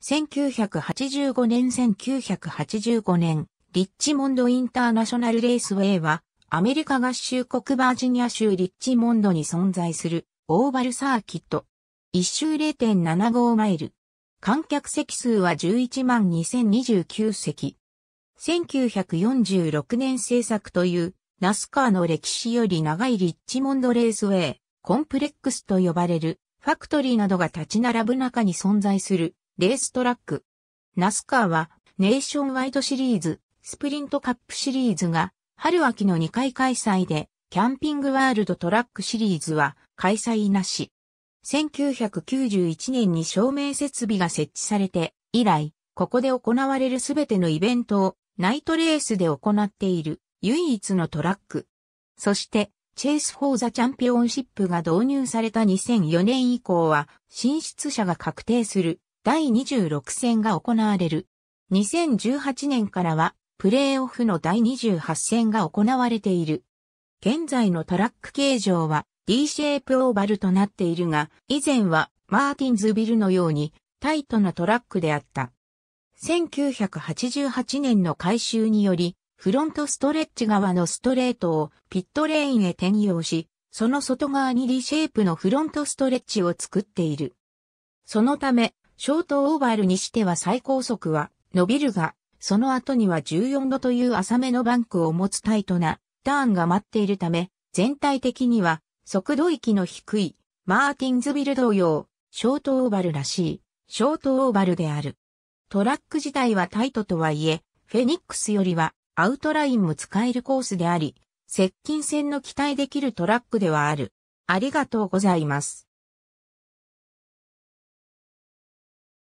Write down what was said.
1985年1985年、リッチモンドインターナショナルレースウェイは、アメリカ合衆国バージニア州リッチモンドに存在するオーバルサーキット。一周0.75マイル。観客席数は11万2029席。1946年制作というナスカーの歴史より長いリッチモンドレースウェイ、コンプレックスと呼ばれるファクトリーなどが立ち並ぶ中に存在するレーストラック。ナスカーはネーションワイドシリーズ、スプリントカップシリーズが春秋の2回開催で、キャンピングワールドトラックシリーズは開催なし。1991年に照明設備が設置されて、以来、ここで行われるすべてのイベントをナイトレースで行っている唯一のトラック。そして、チェイス・フォー・ザ・チャンピオンシップが導入された2004年以降は、進出者が確定する第26戦が行われる。2018年からは、プレーオフの第28戦が行われている。現在のトラック形状は D シェイプオーバルとなっているが、以前はマーティンズビルのようにタイトなトラックであった。1988年の改修により、フロントストレッチ側のストレートをピットレーンへ転用し、その外側に D シェイプのフロントストレッチを作っている。そのため、ショートオーバルにしては最高速は伸びるが、その後には14度という浅めのバンクを持つタイトなターンが待っているため、全体的には速度域の低いマーティンズビル同様、ショートオーバルらしい、ショートオーバルである。トラック自体はタイトとはいえ、フェニックスよりはアウトラインも使えるコースであり、接近戦の期待できるトラックではある。ありがとうございます。